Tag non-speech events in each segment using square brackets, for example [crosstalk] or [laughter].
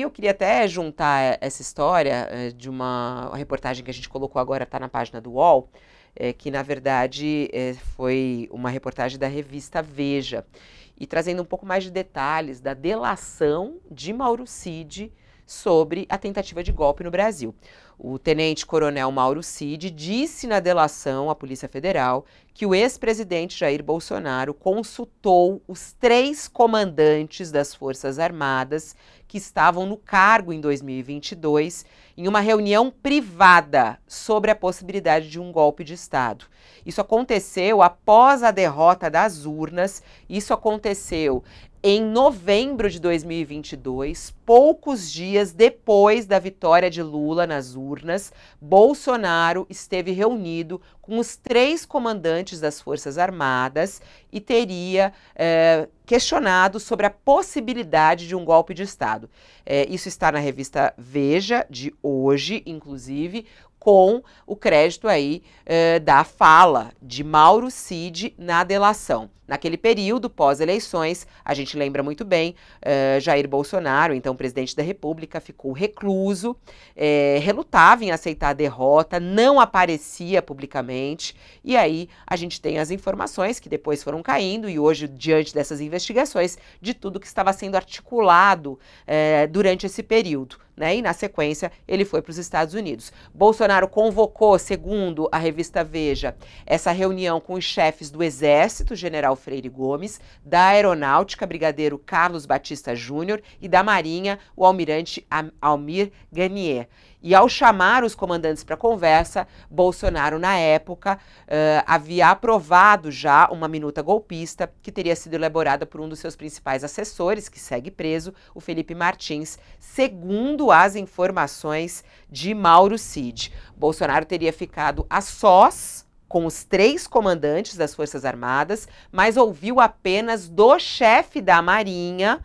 E eu queria até juntar eh, essa história eh, de uma reportagem que a gente colocou agora, está na página do UOL, é, que na verdade é, foi uma reportagem da revista Veja, e trazendo um pouco mais de detalhes da delação de Mauro Cid sobre a tentativa de golpe no Brasil. O tenente-coronel Mauro Cid disse na delação à Polícia Federal que o ex-presidente Jair Bolsonaro consultou os três comandantes das Forças Armadas que estavam no cargo em 2022 em uma reunião privada sobre a possibilidade de um golpe de Estado. Isso aconteceu após a derrota das urnas, isso aconteceu em novembro de 2022, poucos dias depois da vitória de Lula nas urnas, Bolsonaro esteve reunido com os três comandantes das Forças Armadas e teria é, questionado sobre a possibilidade de um golpe de Estado. É, isso está na revista Veja, de hoje, inclusive, com o crédito aí eh, da fala de Mauro Cid na delação. Naquele período, pós-eleições, a gente lembra muito bem, eh, Jair Bolsonaro, então presidente da República, ficou recluso, eh, relutava em aceitar a derrota, não aparecia publicamente, e aí a gente tem as informações que depois foram caindo, e hoje, diante dessas investigações, de tudo que estava sendo articulado durante esse período né? E na sequência ele foi para os Estados Unidos. Bolsonaro convocou, segundo a revista Veja, essa reunião com os chefes do Exército, General Freire Gomes, da Aeronáutica, Brigadeiro Carlos Batista Júnior e da Marinha, o almirante Almir Garnier. E ao chamar os comandantes para conversa, Bolsonaro, na época, uh, havia aprovado já uma minuta golpista que teria sido elaborada por um dos seus principais assessores, que segue preso, o Felipe Martins, segundo as informações de Mauro Cid. Bolsonaro teria ficado a sós com os três comandantes das Forças Armadas, mas ouviu apenas do chefe da Marinha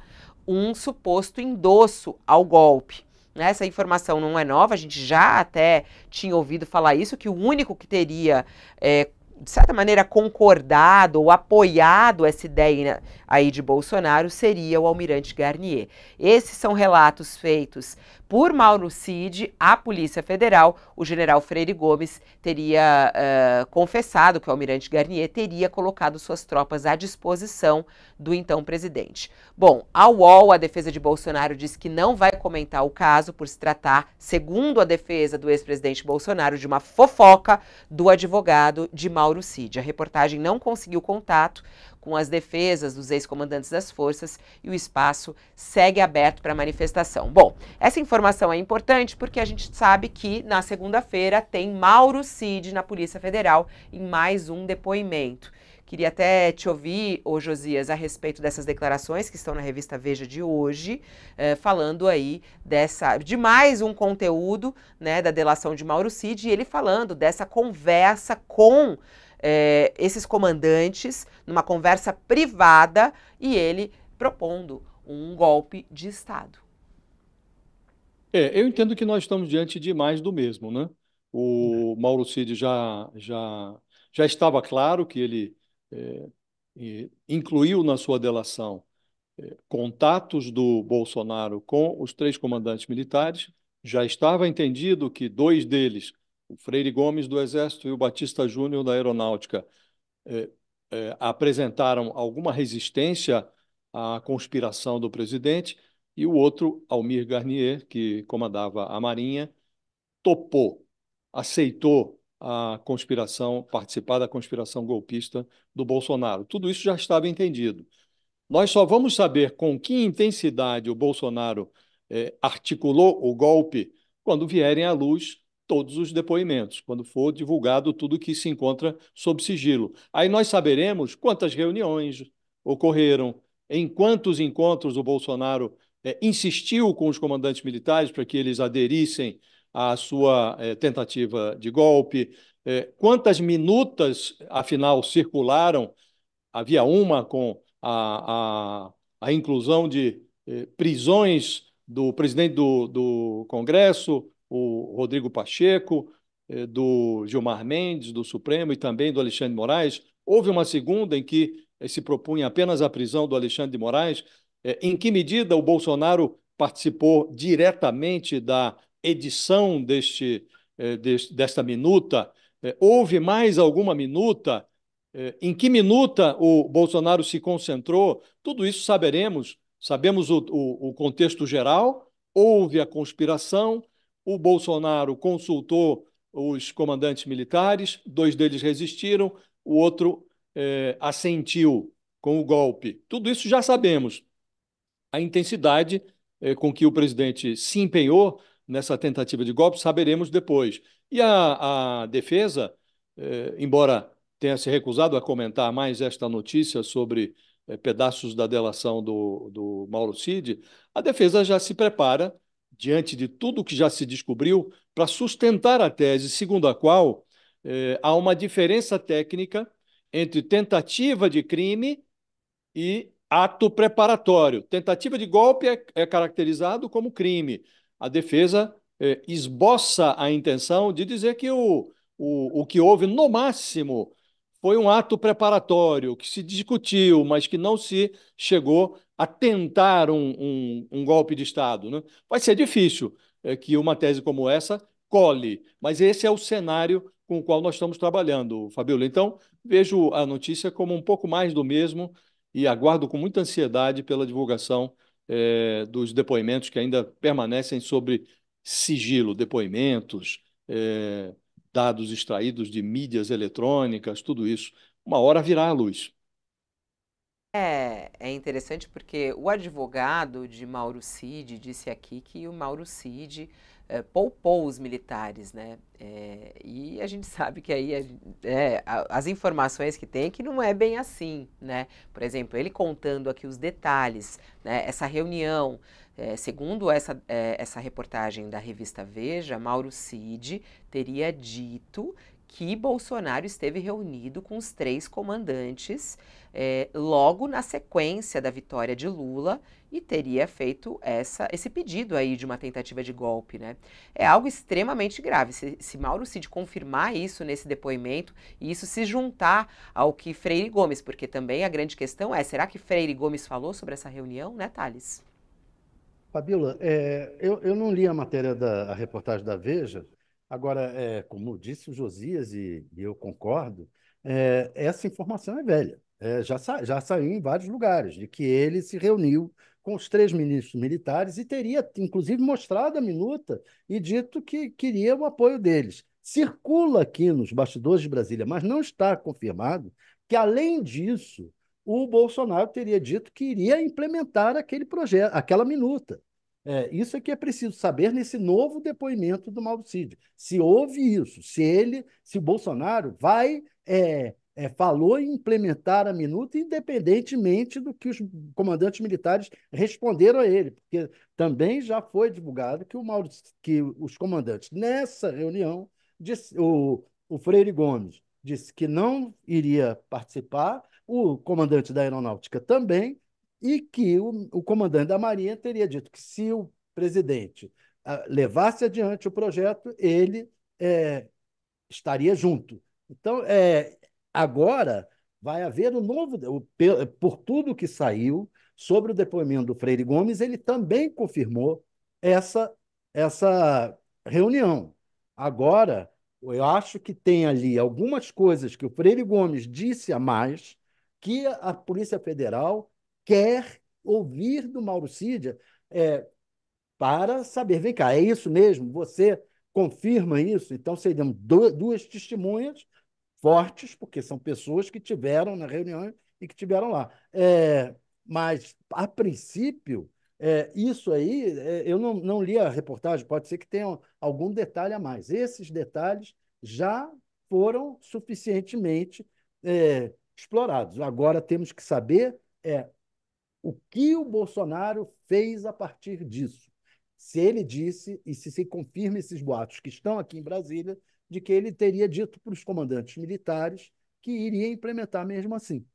um suposto endosso ao golpe. Né, essa informação não é nova, a gente já até tinha ouvido falar isso, que o único que teria, é, de certa maneira, concordado ou apoiado essa ideia né, aí de Bolsonaro seria o almirante Garnier. Esses são relatos feitos por Mauro Cid, a Polícia Federal, o general Freire Gomes teria uh, confessado que o almirante Garnier teria colocado suas tropas à disposição do então presidente. Bom, a UOL, a defesa de Bolsonaro, diz que não vai comentar o caso por se tratar, segundo a defesa do ex-presidente Bolsonaro, de uma fofoca do advogado de Mauro Cid. A reportagem não conseguiu contato com as defesas dos ex-comandantes das forças e o espaço segue aberto para manifestação. Bom, essa informação é importante porque a gente sabe que na segunda-feira tem Mauro Cid na Polícia Federal em mais um depoimento. Queria até te ouvir, ô Josias, a respeito dessas declarações que estão na revista Veja de hoje, eh, falando aí dessa, de mais um conteúdo né, da delação de Mauro Cid e ele falando dessa conversa com é, esses comandantes numa conversa privada e ele propondo um golpe de Estado. É, eu entendo que nós estamos diante de mais do mesmo, né? O uhum. Mauro Cid já, já, já estava claro que ele é, incluiu na sua delação é, contatos do Bolsonaro com os três comandantes militares, já estava entendido que dois deles o Freire Gomes do Exército e o Batista Júnior da Aeronáutica é, é, apresentaram alguma resistência à conspiração do presidente e o outro, Almir Garnier, que comandava a Marinha, topou, aceitou a conspiração, participar da conspiração golpista do Bolsonaro. Tudo isso já estava entendido. Nós só vamos saber com que intensidade o Bolsonaro é, articulou o golpe quando vierem à luz todos os depoimentos, quando for divulgado tudo que se encontra sob sigilo. Aí nós saberemos quantas reuniões ocorreram, em quantos encontros o Bolsonaro é, insistiu com os comandantes militares para que eles aderissem à sua é, tentativa de golpe, é, quantas minutas, afinal, circularam. Havia uma com a, a, a inclusão de prisões do presidente do, do Congresso, o Rodrigo Pacheco, eh, do Gilmar Mendes, do Supremo e também do Alexandre de Moraes. Houve uma segunda em que eh, se propunha apenas a prisão do Alexandre de Moraes. Eh, em que medida o Bolsonaro participou diretamente da edição deste, desta minuta? Houve mais alguma minuta? Em que minuta o Bolsonaro se concentrou? Tudo isso saberemos. Sabemos o, o, o contexto geral. Houve a conspiração, o Bolsonaro consultou os comandantes militares, dois deles resistiram, o outro é, assentiu com o golpe. Tudo isso já sabemos. A intensidade é, com que o presidente se empenhou nessa tentativa de golpe saberemos depois. E a, a defesa, é, embora tenha se recusado a comentar mais esta notícia sobre pedaços da delação do, do Mauro Cid, a defesa já se prepara diante de tudo que já se descobriu, para sustentar a tese segundo a qual eh, há uma diferença técnica entre tentativa de crime e ato preparatório. Tentativa de golpe é, é caracterizado como crime. A defesa eh, esboça a intenção de dizer que o, o, o que houve, no máximo, foi um ato preparatório que se discutiu, mas que não se chegou a tentar um, um, um golpe de Estado. Né? Vai ser difícil é, que uma tese como essa cole, mas esse é o cenário com o qual nós estamos trabalhando, Fabíola. Então, vejo a notícia como um pouco mais do mesmo e aguardo com muita ansiedade pela divulgação é, dos depoimentos que ainda permanecem sobre sigilo, depoimentos, é, dados extraídos de mídias eletrônicas, tudo isso, uma hora virá à luz. É, é interessante porque o advogado de Mauro Cid disse aqui que o Mauro Cid é, poupou os militares, né? É, e a gente [laughs] sabe que aí é, as informações que tem é que não é bem assim, né? Por exemplo, ele contando aqui os detalhes, né? Essa reunião, é, segundo essa, é, essa reportagem da revista Veja, Mauro Cid teria dito que Bolsonaro esteve reunido com os três comandantes eh, logo na sequência da vitória de Lula e teria feito essa, esse pedido aí de uma tentativa de golpe, né? É algo extremamente grave. Se, se Mauro Cid confirmar isso nesse depoimento e isso se juntar ao que Freire Gomes, porque também a grande questão é, será que Freire Gomes falou sobre essa reunião, né, Thales? Fabíola, é, eu, eu, não li a matéria da a reportagem da Veja, Agora, é, como disse o Josias, e, e eu concordo, é, essa informação é velha. É, já, sa, já saiu em vários lugares, de que ele se reuniu com os três ministros militares e teria, inclusive, mostrado a minuta e dito que queria o apoio deles. Circula aqui nos bastidores de Brasília, mas não está confirmado, que, além disso, o Bolsonaro teria dito que iria implementar aquele projeto, aquela minuta. É, isso é que é preciso saber nesse novo depoimento do Cid. Se houve isso, se ele, se o Bolsonaro vai é, é, falou em implementar a minuta, independentemente do que os comandantes militares responderam a ele, porque também já foi divulgado que, o Mauro, que os comandantes, nessa reunião, disse, o, o Freire Gomes disse que não iria participar, o comandante da aeronáutica também, e que o, o comandante da Marinha teria dito que se o presidente ah, levasse adiante o projeto, ele é, estaria junto. Então, é, agora vai haver um novo, o, por tudo que saiu sobre o depoimento do Freire Gomes, ele também confirmou essa, essa reunião. Agora, eu acho que tem ali algumas coisas que o Freire Gomes disse a mais que a Polícia Federal quer ouvir do Mauro Cid é, para saber, vem cá, é isso mesmo? Você confirma isso? Então seriam duas testemunhas fortes, porque são pessoas que tiveram na reunião e que tiveram lá. É, mas, a princípio, é, isso aí, é, eu não, não li a reportagem, pode ser que tenha algum detalhe a mais. Esses detalhes já foram suficientemente é, explorados. Agora temos que saber é, o que o Bolsonaro fez a partir disso. Se ele disse, e se se confirma esses boatos que estão aqui em Brasília, de que ele teria dito para os comandantes militares que iria implementar mesmo assim.